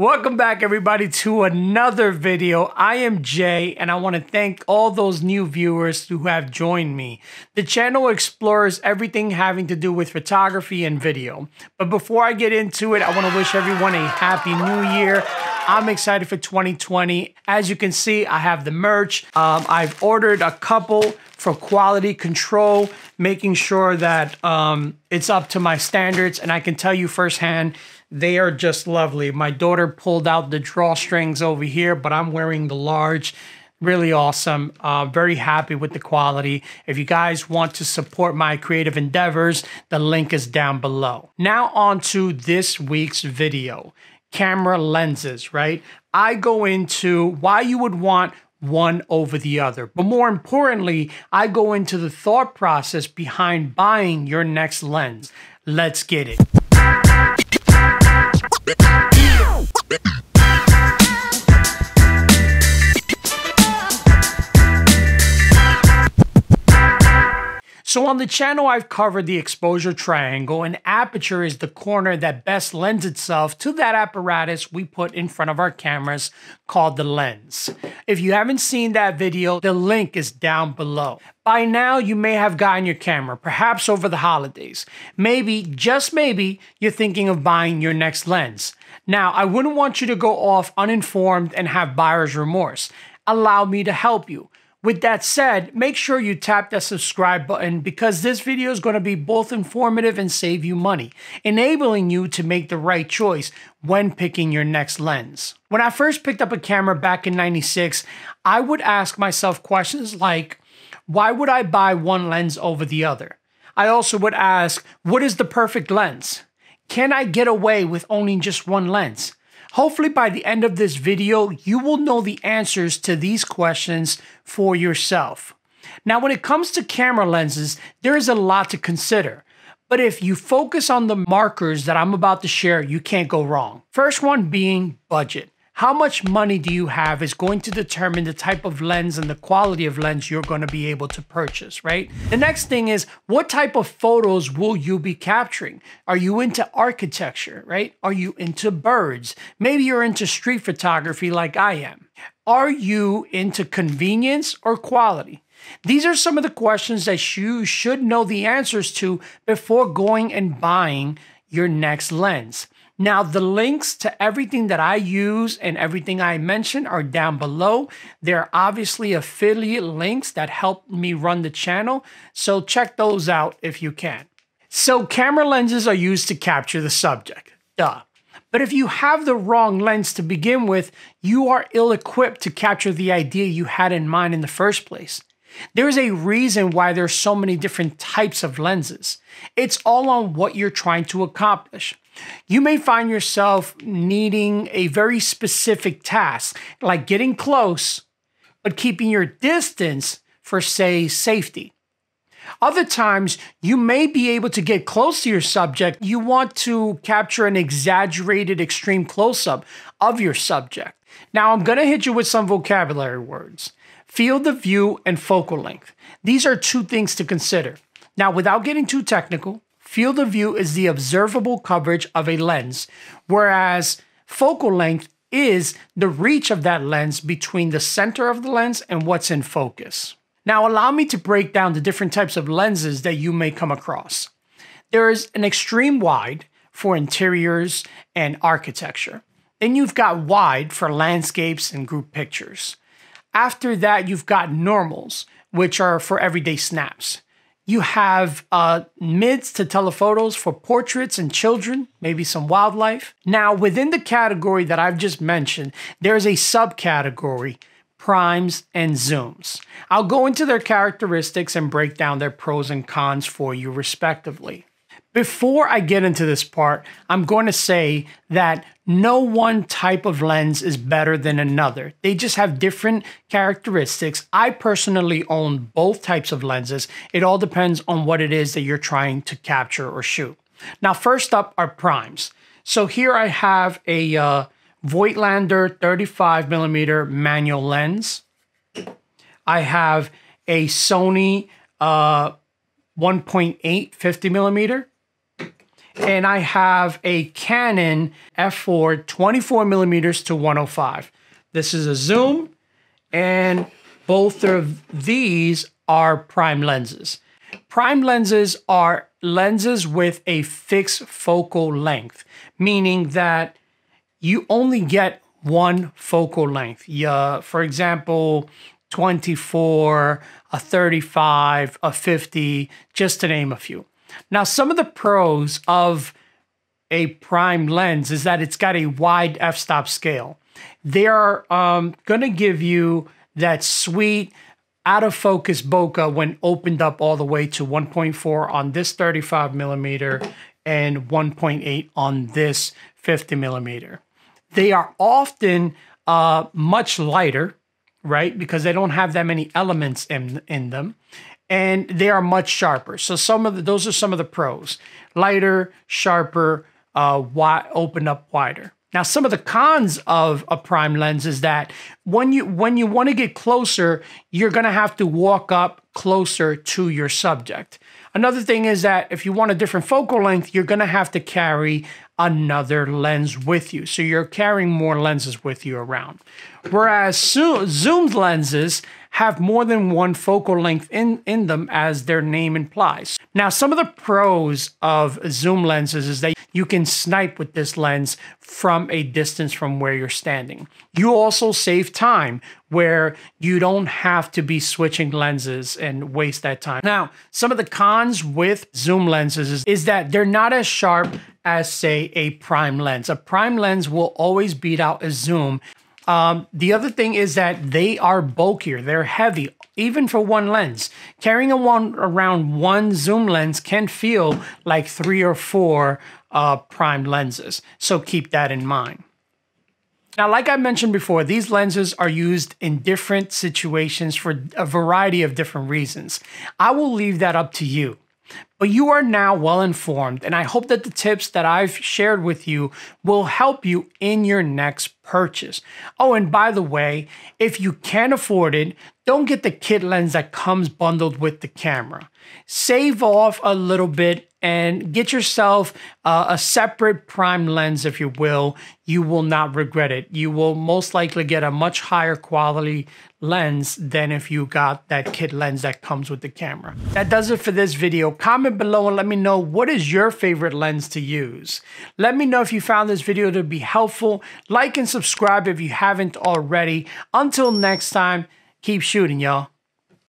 Welcome back everybody to another video. I am Jay and I want to thank all those new viewers who have joined me. The channel explores everything having to do with photography and video. But before I get into it, I want to wish everyone a happy new year. I'm excited for 2020. As you can see, I have the merch. Um, I've ordered a couple for quality control, making sure that um, it's up to my standards. And I can tell you firsthand they are just lovely. My daughter pulled out the drawstrings over here, but I'm wearing the large. Really awesome. Uh, very happy with the quality. If you guys want to support my creative endeavors, the link is down below. Now on to this week's video. Camera lenses, right? I go into why you would want one over the other. But more importantly, I go into the thought process behind buying your next lens. Let's get it. So on the channel, I've covered the exposure triangle, and aperture is the corner that best lends itself to that apparatus we put in front of our cameras called the lens. If you haven't seen that video, the link is down below. By now, you may have gotten your camera, perhaps over the holidays. Maybe, just maybe, you're thinking of buying your next lens. Now, I wouldn't want you to go off uninformed and have buyer's remorse. Allow me to help you. With that said, make sure you tap that subscribe button because this video is going to be both informative and save you money, enabling you to make the right choice when picking your next lens. When I first picked up a camera back in 96, I would ask myself questions like, why would I buy one lens over the other? I also would ask, what is the perfect lens? Can I get away with owning just one lens? Hopefully by the end of this video, you will know the answers to these questions for yourself. Now, when it comes to camera lenses, there is a lot to consider. But if you focus on the markers that I'm about to share, you can't go wrong. First one being budget how much money do you have is going to determine the type of lens and the quality of lens you're going to be able to purchase, right? The next thing is what type of photos will you be capturing? Are you into architecture, right? Are you into birds? Maybe you're into street photography like I am. Are you into convenience or quality? These are some of the questions that you should know the answers to before going and buying your next lens. Now, the links to everything that I use and everything I mention are down below. They're obviously affiliate links that help me run the channel, so check those out if you can. So camera lenses are used to capture the subject, duh. But if you have the wrong lens to begin with, you are ill-equipped to capture the idea you had in mind in the first place. There's a reason why there's so many different types of lenses. It's all on what you're trying to accomplish you may find yourself needing a very specific task, like getting close, but keeping your distance for, say, safety. Other times, you may be able to get close to your subject. You want to capture an exaggerated, extreme close up of your subject. Now, I'm going to hit you with some vocabulary words field of view and focal length. These are two things to consider. Now, without getting too technical, Field of view is the observable coverage of a lens, whereas focal length is the reach of that lens between the center of the lens and what's in focus. Now, allow me to break down the different types of lenses that you may come across. There is an extreme wide for interiors and architecture. Then you've got wide for landscapes and group pictures. After that, you've got normals, which are for everyday snaps. You have uh, mids to telephotos for portraits and children, maybe some wildlife. Now, within the category that I've just mentioned, there's a subcategory primes, and zooms. I'll go into their characteristics and break down their pros and cons for you respectively. Before I get into this part, I'm going to say that no one type of lens is better than another. They just have different characteristics. I personally own both types of lenses. It all depends on what it is that you're trying to capture or shoot. Now, first up are primes. So here I have a uh, Voigtlander 35 millimeter manual lens. I have a Sony uh, 1.8 50 millimeter and I have a Canon F4 24 millimeters to 105. This is a zoom and both of these are prime lenses. Prime lenses are lenses with a fixed focal length, meaning that you only get one focal length. Yeah, for example, 24, a 35, a 50, just to name a few. Now, some of the pros of a prime lens is that it's got a wide f-stop scale. They are um, going to give you that sweet out of focus bokeh when opened up all the way to 1.4 on this 35 millimeter and 1.8 on this 50 millimeter. They are often uh, much lighter, right? Because they don't have that many elements in, in them and they are much sharper. So some of the, those are some of the pros: lighter, sharper, uh, wide, open up wider. Now, some of the cons of a prime lens is that when you when you want to get closer, you're going to have to walk up closer to your subject. Another thing is that if you want a different focal length, you're going to have to carry another lens with you. So you're carrying more lenses with you around. Whereas zoomed lenses have more than one focal length in, in them as their name implies. Now, some of the pros of zoom lenses is that you can snipe with this lens from a distance from where you're standing. You also save time where you don't have to be switching lenses and waste that time. Now, some of the cons with zoom lenses is, is that they're not as sharp as say a prime lens. A prime lens will always beat out a zoom um, the other thing is that they are bulkier. They're heavy, even for one lens. Carrying a one around one zoom lens can feel like three or four uh, prime lenses. So keep that in mind. Now, like I mentioned before, these lenses are used in different situations for a variety of different reasons. I will leave that up to you. But you are now well informed, and I hope that the tips that I've shared with you will help you in your next purchase. Oh, and by the way, if you can't afford it, don't get the kit lens that comes bundled with the camera. Save off a little bit and get yourself uh, a separate prime lens, if you will. You will not regret it. You will most likely get a much higher quality lens than if you got that kit lens that comes with the camera. That does it for this video. Comment below and let me know what is your favorite lens to use. Let me know if you found this video to be helpful. Like and subscribe if you haven't already. Until next time, keep shooting, y'all.